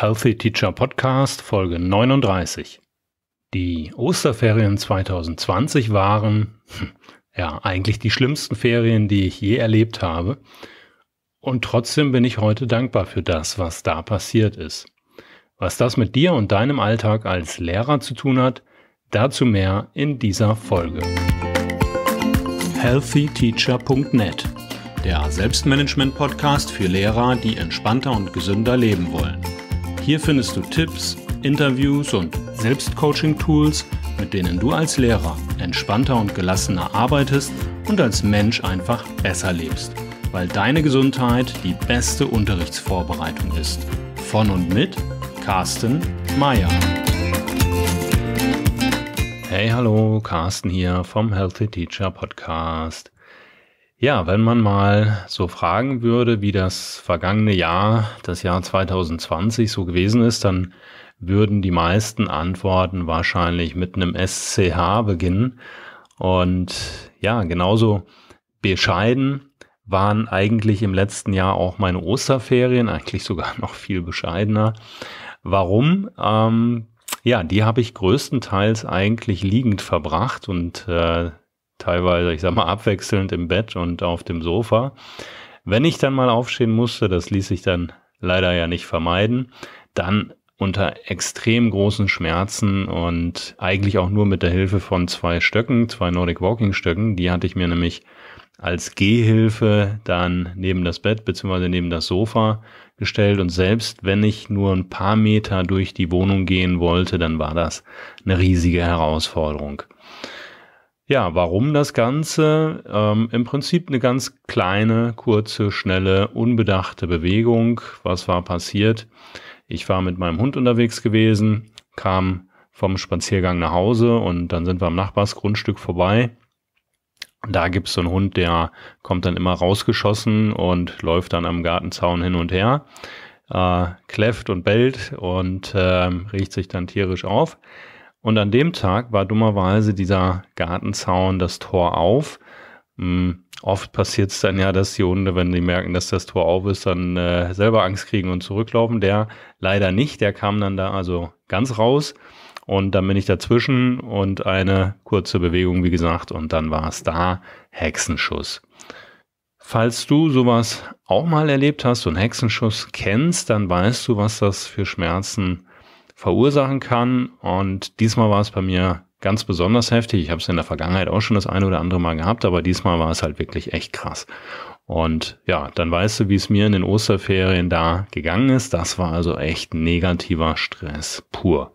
Healthy Teacher Podcast Folge 39. Die Osterferien 2020 waren hm, ja eigentlich die schlimmsten Ferien, die ich je erlebt habe. Und trotzdem bin ich heute dankbar für das, was da passiert ist. Was das mit dir und deinem Alltag als Lehrer zu tun hat, dazu mehr in dieser Folge. HealthyTeacher.net der Selbstmanagement-Podcast für Lehrer, die entspannter und gesünder leben wollen. Hier findest du Tipps, Interviews und Selbstcoaching-Tools, mit denen du als Lehrer entspannter und gelassener arbeitest und als Mensch einfach besser lebst, weil deine Gesundheit die beste Unterrichtsvorbereitung ist. Von und mit Carsten Meyer. Hey, hallo, Carsten hier vom Healthy Teacher Podcast. Ja, wenn man mal so fragen würde, wie das vergangene Jahr, das Jahr 2020 so gewesen ist, dann würden die meisten Antworten wahrscheinlich mit einem SCH beginnen. Und ja, genauso bescheiden waren eigentlich im letzten Jahr auch meine Osterferien, eigentlich sogar noch viel bescheidener. Warum? Ähm, ja, die habe ich größtenteils eigentlich liegend verbracht und äh, teilweise, ich sag mal, abwechselnd im Bett und auf dem Sofa. Wenn ich dann mal aufstehen musste, das ließ sich dann leider ja nicht vermeiden, dann unter extrem großen Schmerzen und eigentlich auch nur mit der Hilfe von zwei Stöcken, zwei Nordic Walking Stöcken, die hatte ich mir nämlich als Gehhilfe dann neben das Bett bzw. neben das Sofa gestellt und selbst wenn ich nur ein paar Meter durch die Wohnung gehen wollte, dann war das eine riesige Herausforderung. Ja, warum das Ganze? Ähm, Im Prinzip eine ganz kleine, kurze, schnelle, unbedachte Bewegung. Was war passiert? Ich war mit meinem Hund unterwegs gewesen, kam vom Spaziergang nach Hause und dann sind wir am Nachbarsgrundstück vorbei. Da gibt's so einen Hund, der kommt dann immer rausgeschossen und läuft dann am Gartenzaun hin und her, äh, kläfft und bellt und äh, riecht sich dann tierisch auf. Und an dem Tag war dummerweise dieser Gartenzaun das Tor auf. Hm, oft passiert es dann ja, dass die Hunde, wenn sie merken, dass das Tor auf ist, dann äh, selber Angst kriegen und zurücklaufen. Der leider nicht, der kam dann da also ganz raus. Und dann bin ich dazwischen und eine kurze Bewegung, wie gesagt, und dann war es da Hexenschuss. Falls du sowas auch mal erlebt hast und Hexenschuss kennst, dann weißt du, was das für Schmerzen sind verursachen kann. Und diesmal war es bei mir ganz besonders heftig. Ich habe es in der Vergangenheit auch schon das eine oder andere Mal gehabt, aber diesmal war es halt wirklich echt krass. Und ja, dann weißt du, wie es mir in den Osterferien da gegangen ist. Das war also echt negativer Stress pur.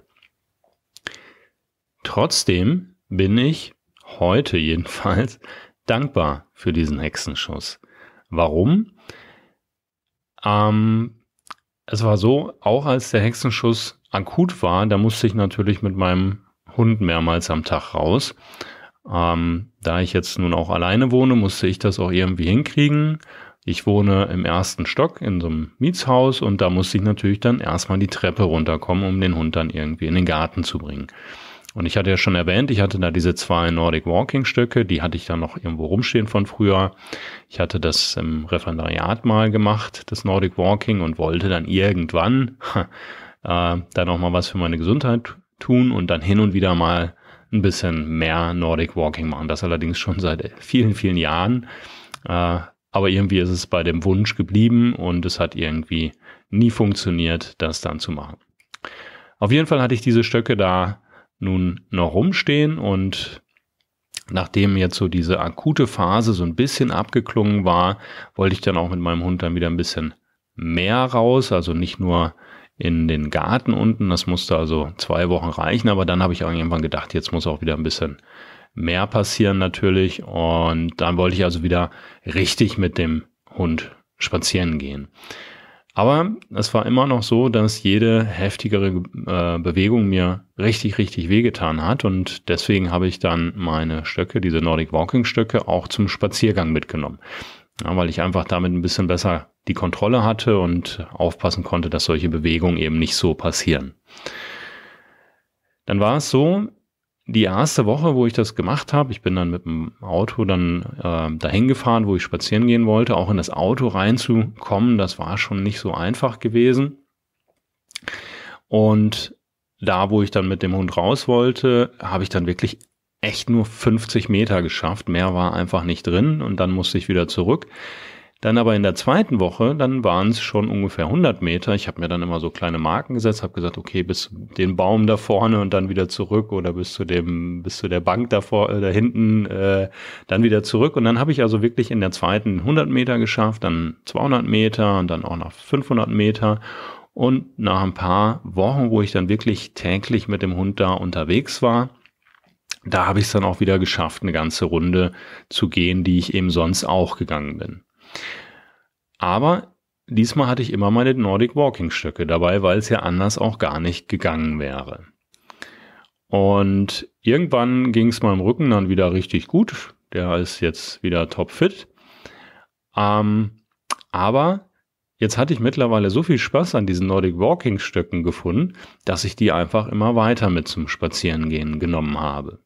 Trotzdem bin ich heute jedenfalls dankbar für diesen Hexenschuss. Warum? Ähm, es war so, auch als der Hexenschuss akut war, da musste ich natürlich mit meinem Hund mehrmals am Tag raus. Ähm, da ich jetzt nun auch alleine wohne, musste ich das auch irgendwie hinkriegen. Ich wohne im ersten Stock in so einem Mietshaus und da musste ich natürlich dann erstmal die Treppe runterkommen, um den Hund dann irgendwie in den Garten zu bringen. Und ich hatte ja schon erwähnt, ich hatte da diese zwei Nordic Walking Stöcke, die hatte ich dann noch irgendwo rumstehen von früher. Ich hatte das im Referendariat mal gemacht, das Nordic Walking und wollte dann irgendwann äh, dann auch mal was für meine Gesundheit tun und dann hin und wieder mal ein bisschen mehr Nordic Walking machen. Das allerdings schon seit vielen, vielen Jahren. Äh, aber irgendwie ist es bei dem Wunsch geblieben und es hat irgendwie nie funktioniert, das dann zu machen. Auf jeden Fall hatte ich diese Stöcke da nun noch rumstehen und nachdem jetzt so diese akute Phase so ein bisschen abgeklungen war, wollte ich dann auch mit meinem Hund dann wieder ein bisschen mehr raus, also nicht nur in den Garten unten. Das musste also zwei Wochen reichen, aber dann habe ich irgendwann gedacht, jetzt muss auch wieder ein bisschen mehr passieren natürlich. Und dann wollte ich also wieder richtig mit dem Hund spazieren gehen. Aber es war immer noch so, dass jede heftigere äh, Bewegung mir richtig, richtig wehgetan hat. Und deswegen habe ich dann meine Stöcke, diese Nordic Walking Stöcke, auch zum Spaziergang mitgenommen. Ja, weil ich einfach damit ein bisschen besser die Kontrolle hatte und aufpassen konnte, dass solche Bewegungen eben nicht so passieren. Dann war es so, die erste Woche, wo ich das gemacht habe, ich bin dann mit dem Auto dann äh, dahin gefahren, wo ich spazieren gehen wollte, auch in das Auto reinzukommen, das war schon nicht so einfach gewesen. Und da, wo ich dann mit dem Hund raus wollte, habe ich dann wirklich echt nur 50 Meter geschafft. Mehr war einfach nicht drin und dann musste ich wieder zurück. Dann aber in der zweiten Woche, dann waren es schon ungefähr 100 Meter. Ich habe mir dann immer so kleine Marken gesetzt, habe gesagt, okay, bis den Baum da vorne und dann wieder zurück oder bis zu dem, bis zu der Bank davor, äh, da hinten, äh, dann wieder zurück. Und dann habe ich also wirklich in der zweiten 100 Meter geschafft, dann 200 Meter und dann auch noch 500 Meter. Und nach ein paar Wochen, wo ich dann wirklich täglich mit dem Hund da unterwegs war, da habe ich es dann auch wieder geschafft, eine ganze Runde zu gehen, die ich eben sonst auch gegangen bin. Aber diesmal hatte ich immer meine Nordic Walking Stöcke dabei, weil es ja anders auch gar nicht gegangen wäre. Und irgendwann ging es meinem Rücken dann wieder richtig gut. Der ist jetzt wieder topfit. Ähm, aber jetzt hatte ich mittlerweile so viel Spaß an diesen Nordic Walking Stöcken gefunden, dass ich die einfach immer weiter mit zum Spazierengehen genommen habe.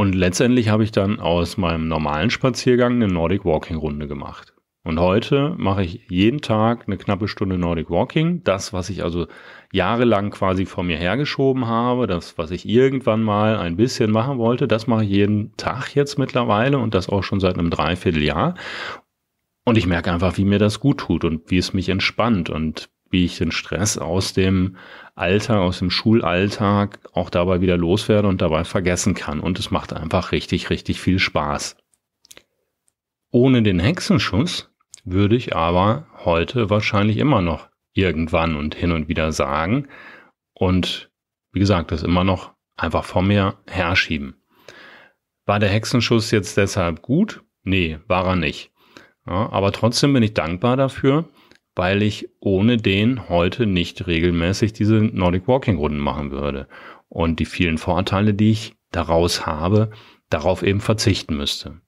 Und letztendlich habe ich dann aus meinem normalen Spaziergang eine Nordic Walking Runde gemacht. Und heute mache ich jeden Tag eine knappe Stunde Nordic Walking. Das, was ich also jahrelang quasi vor mir hergeschoben habe, das, was ich irgendwann mal ein bisschen machen wollte, das mache ich jeden Tag jetzt mittlerweile und das auch schon seit einem Dreivierteljahr. Und ich merke einfach, wie mir das gut tut und wie es mich entspannt und wie ich den Stress aus dem Alltag, aus dem Schulalltag auch dabei wieder loswerde und dabei vergessen kann. Und es macht einfach richtig, richtig viel Spaß. Ohne den Hexenschuss würde ich aber heute wahrscheinlich immer noch irgendwann und hin und wieder sagen und wie gesagt, das immer noch einfach vor mir herschieben. War der Hexenschuss jetzt deshalb gut? Nee, war er nicht. Ja, aber trotzdem bin ich dankbar dafür, weil ich ohne den heute nicht regelmäßig diese Nordic Walking Runden machen würde und die vielen Vorteile, die ich daraus habe, darauf eben verzichten müsste.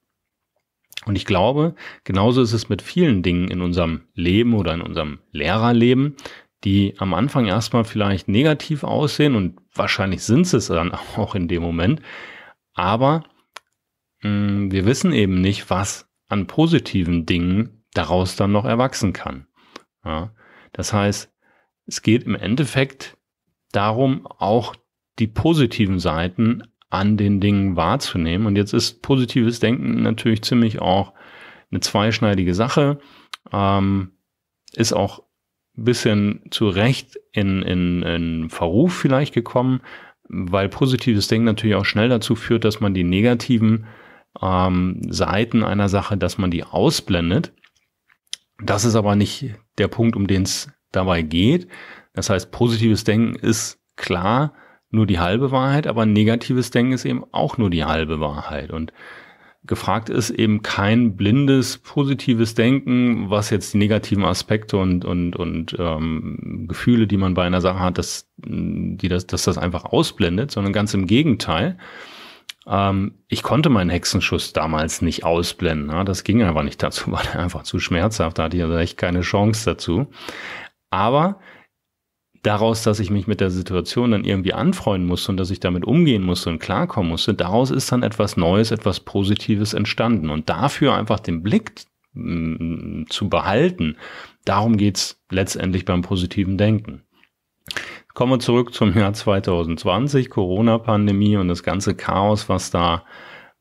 Und ich glaube, genauso ist es mit vielen Dingen in unserem Leben oder in unserem Lehrerleben, die am Anfang erstmal vielleicht negativ aussehen und wahrscheinlich sind sie es dann auch in dem Moment. Aber mh, mm, wir wissen eben nicht, was an positiven Dingen daraus dann noch erwachsen kann. Ja. Das heißt, es geht im Endeffekt darum, auch die positiven Seiten an den Dingen wahrzunehmen. Und jetzt ist positives Denken natürlich ziemlich auch eine zweischneidige Sache, ähm, ist auch ein bisschen zu Recht in, in, in Verruf vielleicht gekommen, weil positives Denken natürlich auch schnell dazu führt, dass man die negativen ähm, Seiten einer Sache, dass man die ausblendet. Das ist aber nicht der Punkt, um den es dabei geht. Das heißt, positives Denken ist klar nur die halbe Wahrheit, aber negatives Denken ist eben auch nur die halbe Wahrheit. Und gefragt ist eben kein blindes, positives Denken, was jetzt die negativen Aspekte und, und, und ähm, Gefühle, die man bei einer Sache hat, dass, die das, dass das einfach ausblendet, sondern ganz im Gegenteil. Ähm, ich konnte meinen Hexenschuss damals nicht ausblenden. Ne? Das ging einfach nicht. Dazu war der einfach zu schmerzhaft. Da hatte ich also echt keine Chance dazu. Aber daraus, dass ich mich mit der Situation dann irgendwie anfreunden musste und dass ich damit umgehen musste und klarkommen musste, daraus ist dann etwas Neues, etwas Positives entstanden. Und dafür einfach den Blick mm, zu behalten, darum geht's letztendlich beim positiven Denken. Kommen wir zurück zum Jahr 2020, Corona-Pandemie und das ganze Chaos, was da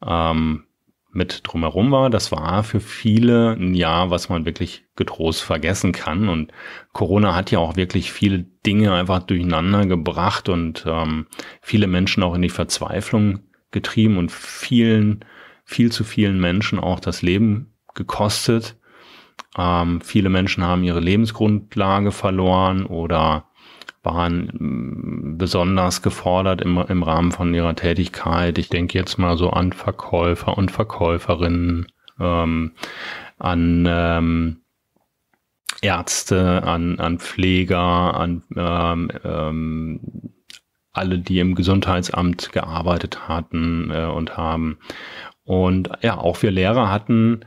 ähm, mit drumherum war. Das war für viele ein Jahr, was man wirklich getrost vergessen kann. Und Corona hat ja auch wirklich viele Dinge einfach durcheinander gebracht und ähm, viele Menschen auch in die Verzweiflung getrieben und vielen, viel zu vielen Menschen auch das Leben gekostet. Ähm, viele Menschen haben ihre Lebensgrundlage verloren oder waren mm, besonders gefordert im, im Rahmen von ihrer Tätigkeit. Ich denke jetzt mal so an Verkäufer und Verkäuferinnen, ähm, an ähm, Ärzte, an, an Pfleger, an ähm, ähm, alle, die im Gesundheitsamt gearbeitet hatten äh, und haben. Und ja, auch wir Lehrer hatten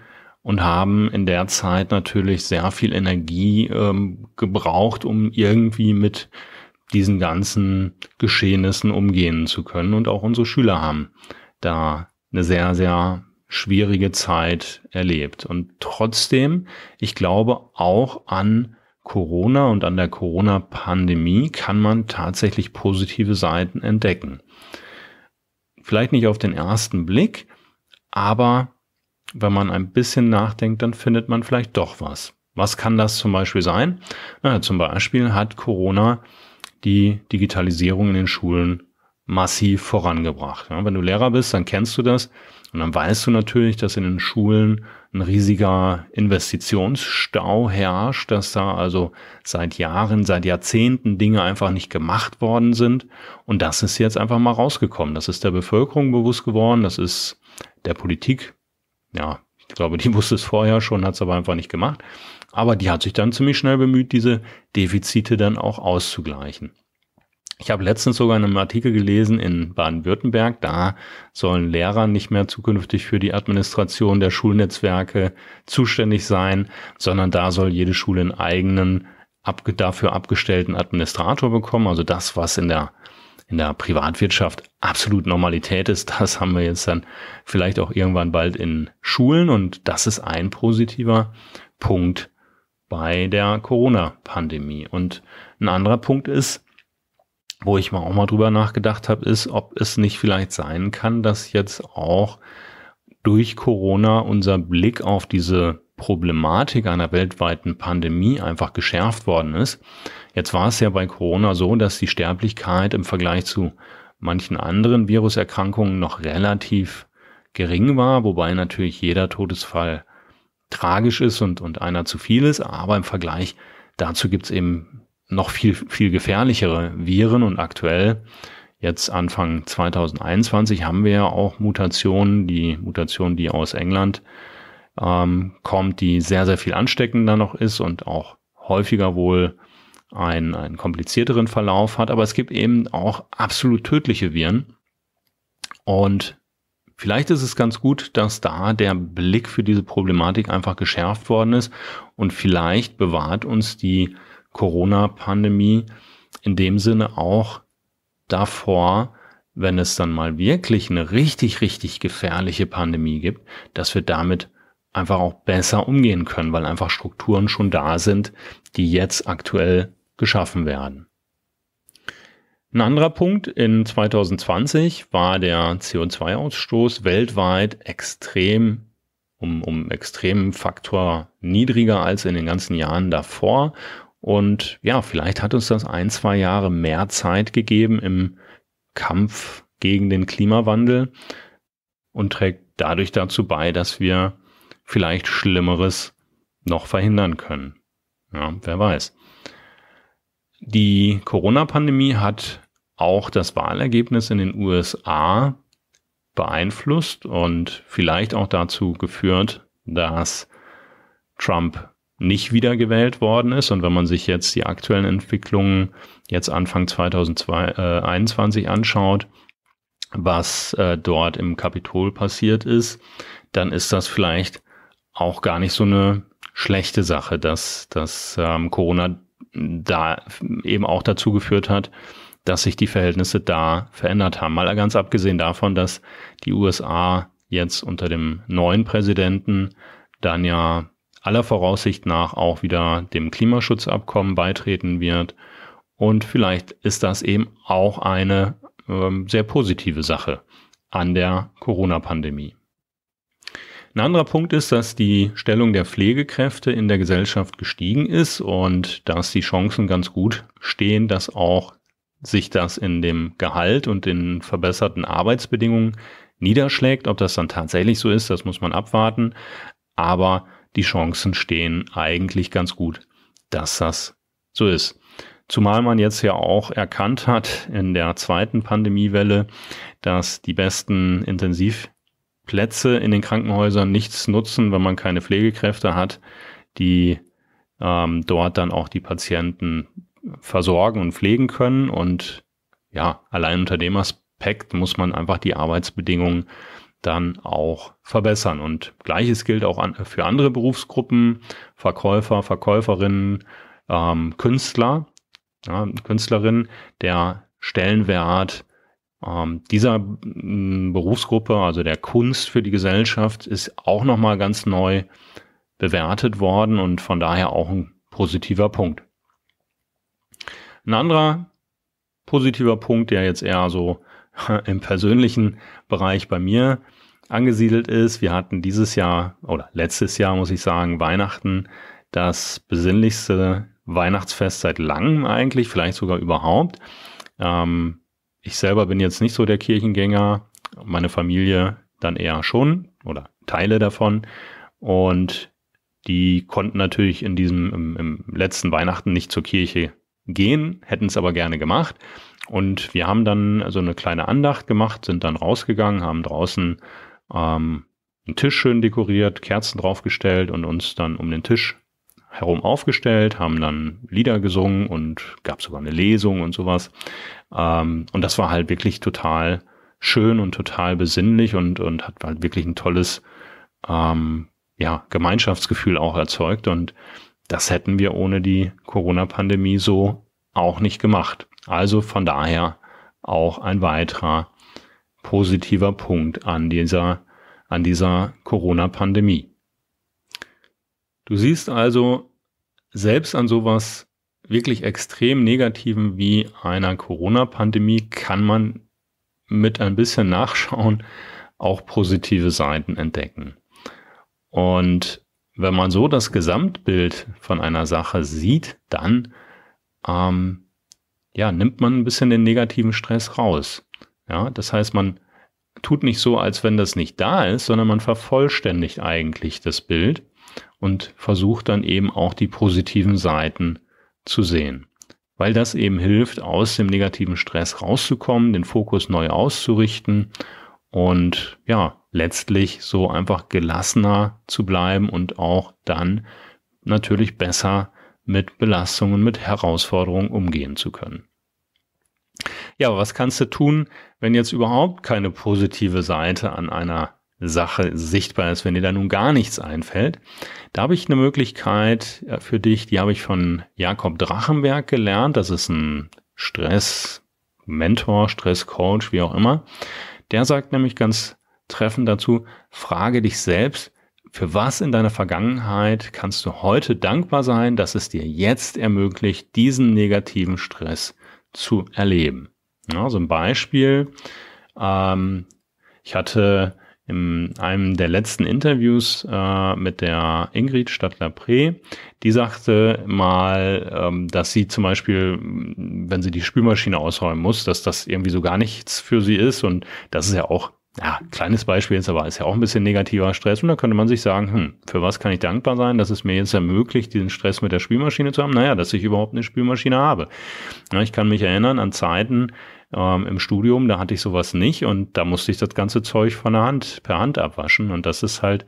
und haben in der Zeit natürlich sehr viel Energie ähm, gebraucht, um irgendwie mit diesen ganzen Geschehnissen umgehen zu können. Und auch unsere Schüler haben da eine sehr, sehr schwierige Zeit erlebt. Und trotzdem, ich glaube, auch an Corona und an der Corona-Pandemie kann man tatsächlich positive Seiten entdecken. Vielleicht nicht auf den ersten Blick, aber wenn man ein bisschen nachdenkt, dann findet man vielleicht doch was. Was kann das zum Beispiel sein? Na, zum Beispiel hat Corona die Digitalisierung in den Schulen massiv vorangebracht. Ja, wenn du Lehrer bist, dann kennst du das und dann weißt du natürlich, dass in den Schulen ein riesiger Investitionsstau herrscht, dass da also seit Jahren, seit Jahrzehnten Dinge einfach nicht gemacht worden sind und das ist jetzt einfach mal rausgekommen. Das ist der Bevölkerung bewusst geworden, das ist der Politik ja, ich glaube, die wusste es vorher schon, hat es aber einfach nicht gemacht. Aber die hat sich dann ziemlich schnell bemüht, diese Defizite dann auch auszugleichen. Ich habe letztens sogar einen Artikel gelesen in Baden-Württemberg, da sollen Lehrer nicht mehr zukünftig für die Administration der Schulnetzwerke zuständig sein, sondern da soll jede Schule einen eigenen ab, dafür abgestellten Administrator bekommen, also das, was in der in der Privatwirtschaft absolut Normalität ist, das haben wir jetzt dann vielleicht auch irgendwann bald in Schulen und das ist ein positiver Punkt bei der Corona-Pandemie. Und ein anderer Punkt ist, wo ich mal auch mal drüber nachgedacht habe, ist, ob es nicht vielleicht sein kann, dass jetzt auch durch Corona unser Blick auf diese Problematik einer weltweiten Pandemie einfach geschärft worden ist. Jetzt war es ja bei Corona so, dass die Sterblichkeit im Vergleich zu manchen anderen Viruserkrankungen noch relativ gering war, wobei natürlich jeder Todesfall tragisch ist und, und einer zu viel ist, aber im Vergleich dazu gibt es eben noch viel, viel gefährlichere Viren und aktuell, jetzt Anfang 2021, haben wir ja auch Mutationen, die Mutation, die aus England ähm, kommt, die sehr, sehr viel ansteckender noch ist und auch häufiger wohl einen, einen komplizierteren Verlauf hat, aber es gibt eben auch absolut tödliche Viren. Und vielleicht ist es ganz gut, dass da der Blick für diese Problematik einfach geschärft worden ist und vielleicht bewahrt uns die Corona-Pandemie in dem Sinne auch davor, wenn es dann mal wirklich eine richtig, richtig gefährliche Pandemie gibt, dass wir damit einfach auch besser umgehen können, weil einfach Strukturen schon da sind, die jetzt aktuell geschaffen werden. Ein anderer Punkt in 2020 war der CO2-Ausstoß weltweit extrem, um, um extremen Faktor niedriger als in den ganzen Jahren davor. Und ja, vielleicht hat uns das ein, zwei Jahre mehr Zeit gegeben im Kampf gegen den Klimawandel und trägt dadurch dazu bei, dass wir vielleicht Schlimmeres noch verhindern können. Ja, wer weiß. Die Corona-Pandemie hat auch das Wahlergebnis in den USA beeinflusst und vielleicht auch dazu geführt, dass Trump nicht wiedergewählt worden ist. Und wenn man sich jetzt die aktuellen Entwicklungen jetzt Anfang 2021 anschaut, was äh, dort im Kapitol passiert ist, dann ist das vielleicht auch gar nicht so eine schlechte Sache, dass, dass ähm, Corona da eben auch dazu geführt hat, dass sich die Verhältnisse da verändert haben. Mal ganz abgesehen davon, dass die USA jetzt unter dem neuen Präsidenten dann ja aller Voraussicht nach auch wieder dem Klimaschutzabkommen beitreten wird. Und vielleicht ist das eben auch eine äh, sehr positive Sache an der Corona-Pandemie. Ein anderer Punkt ist, dass die Stellung der Pflegekräfte in der Gesellschaft gestiegen ist und dass die Chancen ganz gut stehen, dass auch sich das in dem Gehalt und in verbesserten Arbeitsbedingungen niederschlägt. Ob das dann tatsächlich so ist, das muss man abwarten. Aber die Chancen stehen eigentlich ganz gut, dass das so ist. Zumal man jetzt ja auch erkannt hat in der zweiten Pandemiewelle, dass die besten Intensiv Plätze in den Krankenhäusern nichts nutzen, wenn man keine Pflegekräfte hat, die ähm, dort dann auch die Patienten versorgen und pflegen können. Und ja, allein unter dem Aspekt muss man einfach die Arbeitsbedingungen dann auch verbessern. Und gleiches gilt auch an, für andere Berufsgruppen, Verkäufer, Verkäuferinnen, ähm, Künstler, ja, Künstlerinnen. Der Stellenwert ähm, dieser m, mm, Berufsgruppe, also der Kunst für die Gesellschaft, ist auch nochmal ganz neu bewertet worden und von daher auch ein positiver Punkt. Ein anderer positiver Punkt, der jetzt eher so im persönlichen Bereich bei mir angesiedelt ist. Wir hatten dieses Jahr oder letztes Jahr, muss ich sagen, Weihnachten, das besinnlichste Weihnachtsfest seit langem eigentlich, vielleicht sogar überhaupt. Ähm, ich selber bin jetzt nicht so der Kirchengänger, meine Familie dann eher schon oder Teile davon. Und die konnten natürlich in diesem, im, im letzten Weihnachten nicht zur Kirche gehen, hätten es aber gerne gemacht. Und wir haben dann so eine kleine Andacht gemacht, sind dann rausgegangen, haben draußen ähm, einen Tisch schön dekoriert, Kerzen draufgestellt und uns dann um den Tisch herum aufgestellt, haben dann Lieder gesungen und gab sogar eine Lesung und sowas. Ähm, und das war halt wirklich total schön und total besinnlich und, und hat halt wirklich ein tolles ähm, ja, Gemeinschaftsgefühl auch erzeugt. Und das hätten wir ohne die Corona-Pandemie so auch nicht gemacht. Also von daher auch ein weiterer positiver Punkt an dieser, an dieser Corona-Pandemie. Du siehst also selbst an sowas wirklich extrem negativen wie einer Corona-Pandemie kann man mit ein bisschen Nachschauen auch positive Seiten entdecken. Und wenn man so das Gesamtbild von einer Sache sieht, dann ähm, ja, nimmt man ein bisschen den negativen Stress raus. Ja, das heißt, man tut nicht so, als wenn das nicht da ist, sondern man vervollständigt eigentlich das Bild und versucht dann eben auch die positiven Seiten zu sehen. Weil das eben hilft, aus dem negativen Stress rauszukommen, den Fokus neu auszurichten und ja, letztlich so einfach gelassener zu bleiben und auch dann natürlich besser mit Belastungen, mit Herausforderungen umgehen zu können. Ja, aber was kannst du tun, wenn jetzt überhaupt keine positive Seite an einer Sache sichtbar ist, wenn dir da nun gar nichts einfällt. Da habe ich eine Möglichkeit äh, für dich, die habe ich von Jakob Drachenberg gelernt. Das ist ein Stress-Mentor, Stress-Coach, wie auch immer. Der sagt nämlich ganz treffend dazu, frage dich selbst, für was in deiner Vergangenheit kannst du heute dankbar sein, dass es dir jetzt ermöglicht, diesen negativen Stress zu erleben. Ja, so ein Beispiel. Ähm, ich hatte in einem der letzten Interviews äh, mit der Ingrid Stadler-Pre, die sagte mal, ähm, dass sie zum Beispiel, wenn sie die Spülmaschine ausräumen muss, dass das irgendwie so gar nichts für sie ist und das ist ja auch ja, kleines Beispiel jetzt, aber ist ja auch ein bisschen negativer Stress. Und da könnte man sich sagen, hm, für was kann ich dankbar sein, dass es mir jetzt ermöglicht, diesen Stress mit der Spülmaschine zu haben? Naja, dass ich überhaupt eine Spülmaschine habe. Ja, ich kann mich erinnern an Zeiten, ähm, im Studium, da hatte ich sowas nicht und da musste ich das ganze Zeug von der Hand, per Hand abwaschen und das ist halt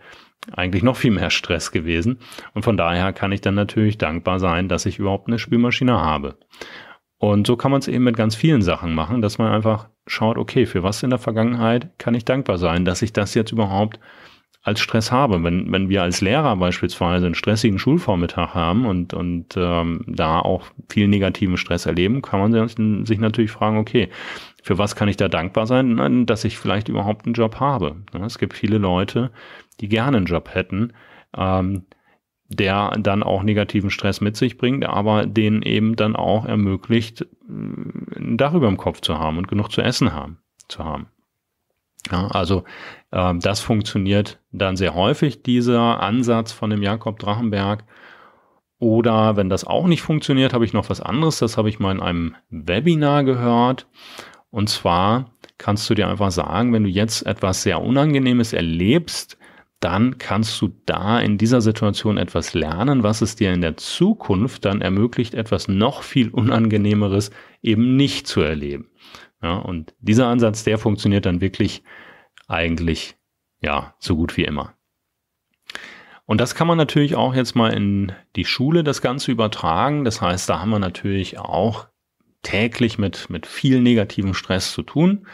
eigentlich noch viel mehr Stress gewesen und von daher kann ich dann natürlich dankbar sein, dass ich überhaupt eine Spülmaschine habe. Und so kann man es eben mit ganz vielen Sachen machen, dass man einfach schaut, okay, für was in der Vergangenheit kann ich dankbar sein, dass ich das jetzt überhaupt als Stress habe. Wenn, wenn wir als Lehrer beispielsweise einen stressigen Schulvormittag haben und, und ähm, da auch viel negativen Stress erleben, kann man sich, natürlich fragen, okay, für was kann ich da dankbar sein, dass ich vielleicht überhaupt einen Job habe. Es gibt viele Leute, die gerne einen Job hätten, ähm, der dann auch negativen Stress mit sich bringt, aber den eben dann auch ermöglicht, äh, darüber im Kopf zu haben und genug zu essen haben, zu haben. Ja, also äh, das funktioniert dann sehr häufig, dieser Ansatz von dem Jakob Drachenberg. Oder wenn das auch nicht funktioniert, habe ich noch was anderes. Das habe ich mal in einem Webinar gehört. Und zwar kannst du dir einfach sagen, wenn du jetzt etwas sehr Unangenehmes erlebst, dann kannst du da in dieser Situation etwas lernen, was es dir in der Zukunft dann ermöglicht, etwas noch viel Unangenehmeres eben nicht zu erleben. Ja, und dieser Ansatz, der funktioniert dann wirklich eigentlich ja so gut wie immer. Und das kann man natürlich auch jetzt mal in die Schule das Ganze übertragen. Das heißt, da haben wir natürlich auch täglich mit, mit viel negativem Stress zu tun.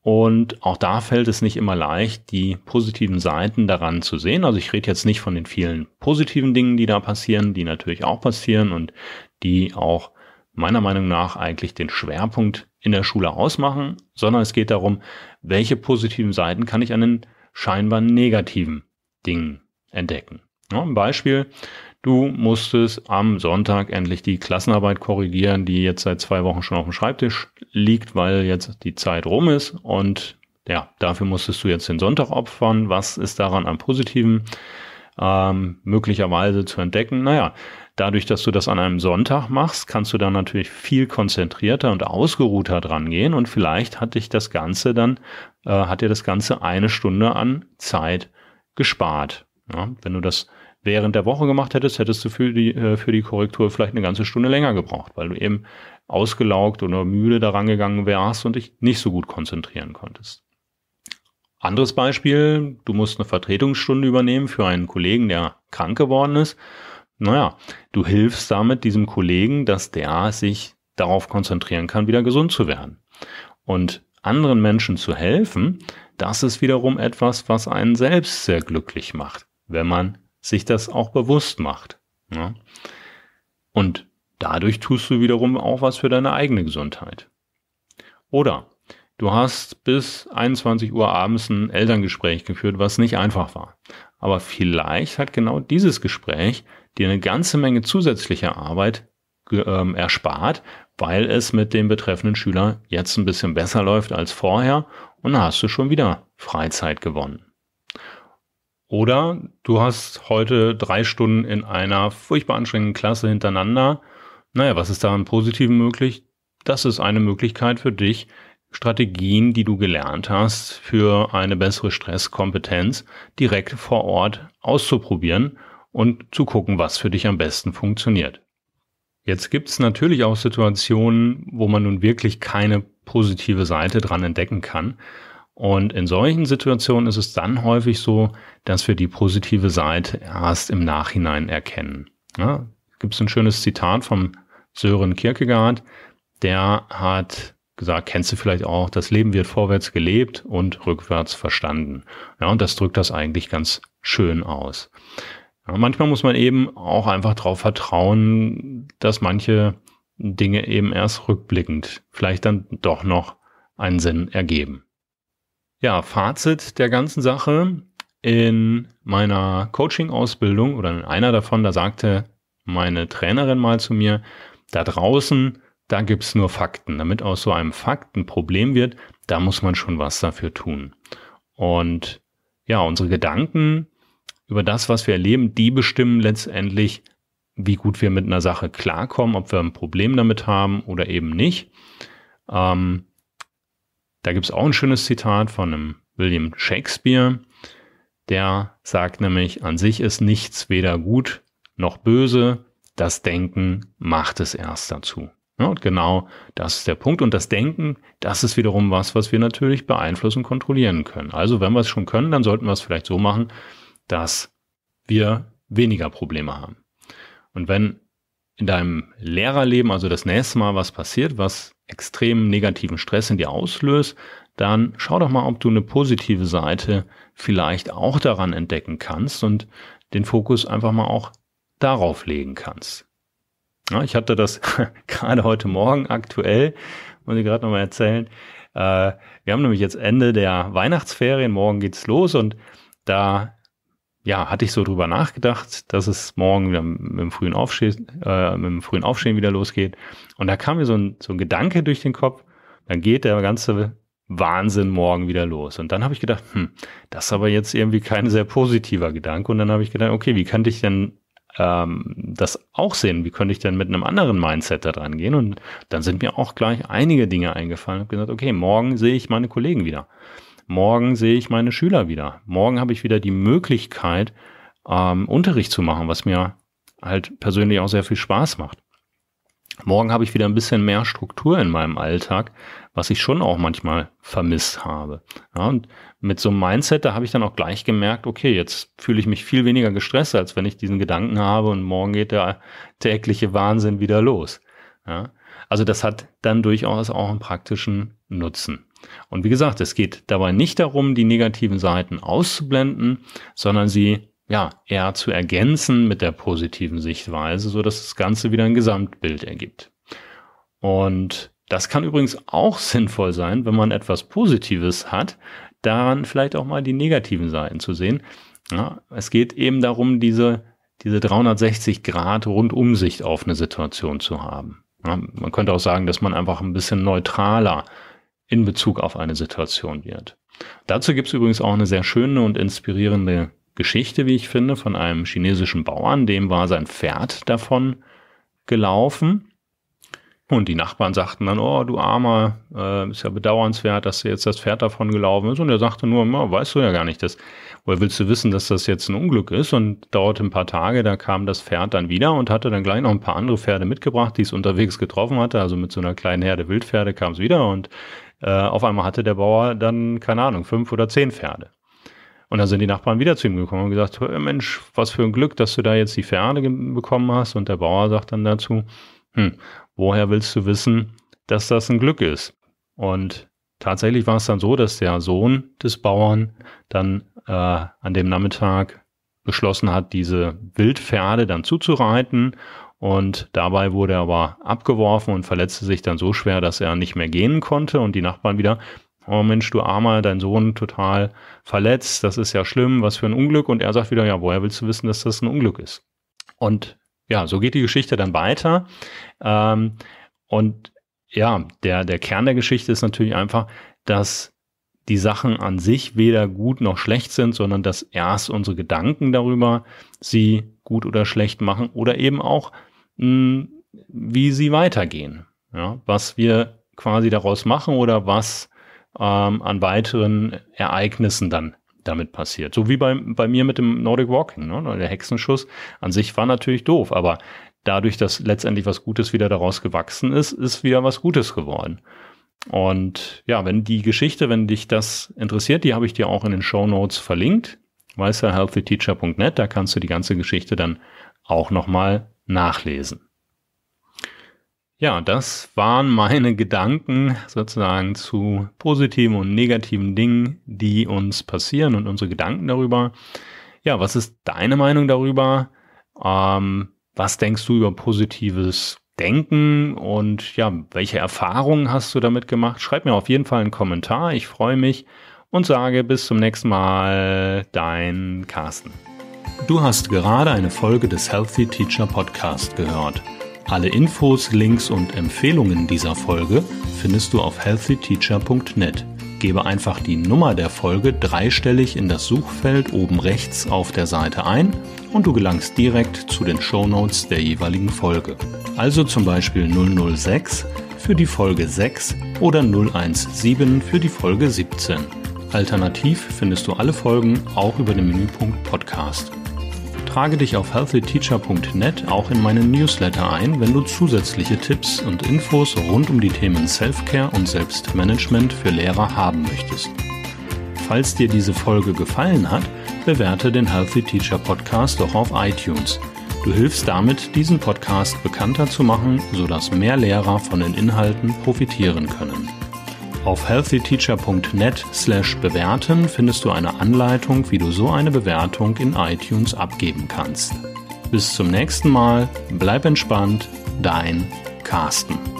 Und auch da fällt es nicht immer leicht, die positiven Seiten daran zu sehen. Also ich rede jetzt nicht von den vielen positiven Dingen, die da passieren, die natürlich auch passieren und die auch meiner Meinung nach eigentlich den Schwerpunkt in der Schule ausmachen, sondern es geht darum, welche positiven Seiten kann ich an den scheinbar negativen Dingen entdecken. Ja, ein Beispiel, du musstest am Sonntag endlich die Klassenarbeit korrigieren, die jetzt seit zwei Wochen schon auf dem Schreibtisch liegt, weil jetzt die Zeit rum ist und ja, dafür musstest du jetzt den Sonntag opfern. Was ist daran am Positiven ähm, möglicherweise zu entdecken? Naja, Dadurch, dass du das an einem Sonntag machst, kannst du dann natürlich viel konzentrierter und ausgeruhter dran gehen und vielleicht hat dich das Ganze dann, äh, hat dir das Ganze eine Stunde an Zeit gespart. Ja, wenn du das während der Woche gemacht hättest, hättest du für die, äh, für die Korrektur vielleicht eine ganze Stunde länger gebraucht, weil du eben ausgelaugt oder müde daran gegangen wärst und dich nicht so gut konzentrieren konntest. Anderes Beispiel, du musst eine Vertretungsstunde übernehmen für einen Kollegen, der krank geworden ist naja, du hilfst damit diesem Kollegen, dass der sich darauf konzentrieren kann, wieder gesund zu werden. Und anderen Menschen zu helfen, das ist wiederum etwas, was einen selbst sehr glücklich macht, wenn man sich das auch bewusst macht. Ja? Ne? Und dadurch tust du wiederum auch was für deine eigene Gesundheit. Oder du hast bis 21 Uhr abends ein Elterngespräch geführt, was nicht einfach war. Aber vielleicht hat genau dieses Gespräch dir eine ganze Menge zusätzlicher Arbeit ähm, erspart, weil es mit dem betreffenden Schüler jetzt ein bisschen besser läuft als vorher und da hast du schon wieder Freizeit gewonnen. Oder du hast heute drei Stunden in einer furchtbar anstrengenden Klasse hintereinander. Naja, was ist daran positiven möglich? Das ist eine Möglichkeit für dich, Strategien, die du gelernt hast, für eine bessere Stresskompetenz direkt vor Ort auszuprobieren und zu gucken, was für dich am besten funktioniert. Jetzt gibt es natürlich auch Situationen, wo man nun wirklich keine positive Seite dran entdecken kann. Und in solchen Situationen ist es dann häufig so, dass wir die positive Seite erst im Nachhinein erkennen. Ja, gibt es ein schönes Zitat vom Sören Kierkegaard, der hat gesagt, kennst du vielleicht auch, das Leben wird vorwärts gelebt und rückwärts verstanden. Ja, und das drückt das eigentlich ganz schön aus. Ja, manchmal muss man eben auch einfach darauf vertrauen, dass manche Dinge eben erst rückblickend vielleicht dann doch noch einen Sinn ergeben. Ja, Fazit der ganzen Sache. In meiner Coaching-Ausbildung oder in einer davon, da sagte meine Trainerin mal zu mir, da draußen, da gibt's nur Fakten. Damit aus so einem Fakt ein Problem wird, da muss man schon was dafür tun. Und ja, unsere Gedanken, über das, was wir erleben, die bestimmen letztendlich, wie gut wir mit einer Sache klarkommen, ob wir ein Problem damit haben oder eben nicht. Ähm, da gibt es auch ein schönes Zitat von einem William Shakespeare, der sagt nämlich, an sich ist nichts weder gut noch böse, das Denken macht es erst dazu. Ja, und genau das ist der Punkt. Und das Denken, das ist wiederum was, was wir natürlich beeinflussen kontrollieren können. Also wenn wir es schon können, dann sollten wir es vielleicht so machen, dass wir weniger Probleme haben. Und wenn in deinem Lehrerleben also das nächste Mal was passiert, was extrem negativen Stress in dir auslöst, dann schau doch mal, ob du eine positive Seite vielleicht auch daran entdecken kannst und den Fokus einfach mal auch darauf legen kannst. Ja, ich hatte das gerade heute Morgen aktuell, muss ich gerade nochmal erzählen. Äh, wir haben nämlich jetzt Ende der Weihnachtsferien, morgen geht's los und da ja, hatte ich so drüber nachgedacht, dass es morgen wieder mit dem frühen Aufstehen, äh, mit dem frühen Aufstehen wieder losgeht. Und da kam mir so ein, so ein Gedanke durch den Kopf, dann geht der ganze Wahnsinn morgen wieder los. Und dann habe ich gedacht, hm, das ist aber jetzt irgendwie kein sehr positiver Gedanke. Und dann habe ich gedacht, okay, wie könnte ich denn ähm, das auch sehen? Wie könnte ich denn mit einem anderen Mindset da dran gehen? Und dann sind mir auch gleich einige Dinge eingefallen. Ich habe gesagt, okay, morgen sehe ich meine Kollegen wieder. Morgen sehe ich meine Schüler wieder. Morgen habe ich wieder die Möglichkeit, ähm, Unterricht zu machen, was mir halt persönlich auch sehr viel Spaß macht. Morgen habe ich wieder ein bisschen mehr Struktur in meinem Alltag, was ich schon auch manchmal vermisst habe. Ja, und mit so einem Mindset, da habe ich dann auch gleich gemerkt, okay, jetzt fühle ich mich viel weniger gestresst, als wenn ich diesen Gedanken habe und morgen geht der tägliche Wahnsinn wieder los. Ja, also das hat dann durchaus auch einen praktischen Nutzen. Und wie gesagt, es geht dabei nicht darum, die negativen Seiten auszublenden, sondern sie ja eher zu ergänzen mit der positiven Sichtweise, so dass das Ganze wieder ein Gesamtbild ergibt. Und das kann übrigens auch sinnvoll sein, wenn man etwas Positives hat, daran vielleicht auch mal die negativen Seiten zu sehen. Ja, es geht eben darum, diese, diese 360 Grad Rundumsicht auf eine Situation zu haben. Ja, man könnte auch sagen, dass man einfach ein bisschen neutraler in Bezug auf eine Situation wird. Dazu gibt es übrigens auch eine sehr schöne und inspirierende Geschichte, wie ich finde, von einem chinesischen Bauern, dem war sein Pferd davon gelaufen. Und die Nachbarn sagten dann, oh, du Armer, äh, ist ja bedauernswert, dass dir jetzt das Pferd davon gelaufen ist. Und er sagte nur, na, weißt du ja gar nicht, dass, woher willst du wissen, dass das jetzt ein Unglück ist? Und dauerte ein paar Tage, da kam das Pferd dann wieder und hatte dann gleich noch ein paar andere Pferde mitgebracht, die es unterwegs getroffen hatte. Also mit so einer kleinen Herde Wildpferde kam es wieder und äh, auf einmal hatte der Bauer dann, keine Ahnung, fünf oder zehn Pferde. Und dann sind die Nachbarn wieder zu ihm gekommen und gesagt, Mensch, was für ein Glück, dass du da jetzt die Pferde bekommen hast. Und der Bauer sagt dann dazu, hm, woher willst du wissen, dass das ein Glück ist? Und tatsächlich war es dann so, dass der Sohn des Bauern dann äh, an dem Nachmittag beschlossen hat, diese Wildpferde dann zuzureiten und dabei wurde er aber abgeworfen und verletzte sich dann so schwer, dass er nicht mehr gehen konnte und die Nachbarn wieder, oh Mensch, du Armer, dein Sohn total verletzt, das ist ja schlimm, was für ein Unglück. Und er sagt wieder, ja, woher willst du wissen, dass das ein Unglück ist? Und ja, so geht die Geschichte dann weiter. Ähm, und ja, der, der Kern der Geschichte ist natürlich einfach, dass die Sachen an sich weder gut noch schlecht sind, sondern dass erst unsere Gedanken darüber sie gut oder schlecht machen oder eben auch mh, hm, wie sie weitergehen. Ja, was wir quasi daraus machen oder was ähm, an weiteren Ereignissen dann damit passiert. So wie bei, bei mir mit dem Nordic Walking. Ne? Der Hexenschuss an sich war natürlich doof, aber dadurch, dass letztendlich was Gutes wieder daraus gewachsen ist, ist wieder was Gutes geworden. Und ja, wenn die Geschichte, wenn dich das interessiert, die habe ich dir auch in den Show Notes verlinkt. weißerhealthyteacher.net, da kannst du die ganze Geschichte dann auch nochmal nachlesen. Ja, das waren meine Gedanken sozusagen zu positiven und negativen Dingen, die uns passieren und unsere Gedanken darüber. Ja, was ist deine Meinung darüber? Ähm, was denkst du über positives Denken und ja, welche Erfahrungen hast du damit gemacht? Schreib mir auf jeden Fall einen Kommentar. Ich freue mich und sage bis zum nächsten Mal, dein Carsten. Du hast gerade eine Folge des Healthy Teacher Podcast gehört. Alle Infos, Links und Empfehlungen dieser Folge findest du auf healthyteacher.net. Gebe einfach die Nummer der Folge dreistellig in das Suchfeld oben rechts auf der Seite ein und du gelangst direkt zu den Show Notes der jeweiligen Folge. Also zum Beispiel 006 für die Folge 6 oder 017 für die Folge 17. Alternativ findest du alle Folgen auch über den Menüpunkt Podcast. Trage dich auf healthyteacher.net auch in meinen Newsletter ein, wenn du zusätzliche Tipps und Infos rund um die Themen Selfcare und Selbstmanagement für Lehrer haben möchtest. Falls dir diese Folge gefallen hat, bewerte den Healthy Teacher Podcast doch auf iTunes. Du hilfst damit, diesen Podcast bekannter zu machen, sodass mehr Lehrer von den Inhalten profitieren können. Auf healthyteacher.net/bewerten slash findest du eine Anleitung, wie du so eine Bewertung in iTunes abgeben kannst. Bis zum nächsten Mal, bleib entspannt, dein Carsten.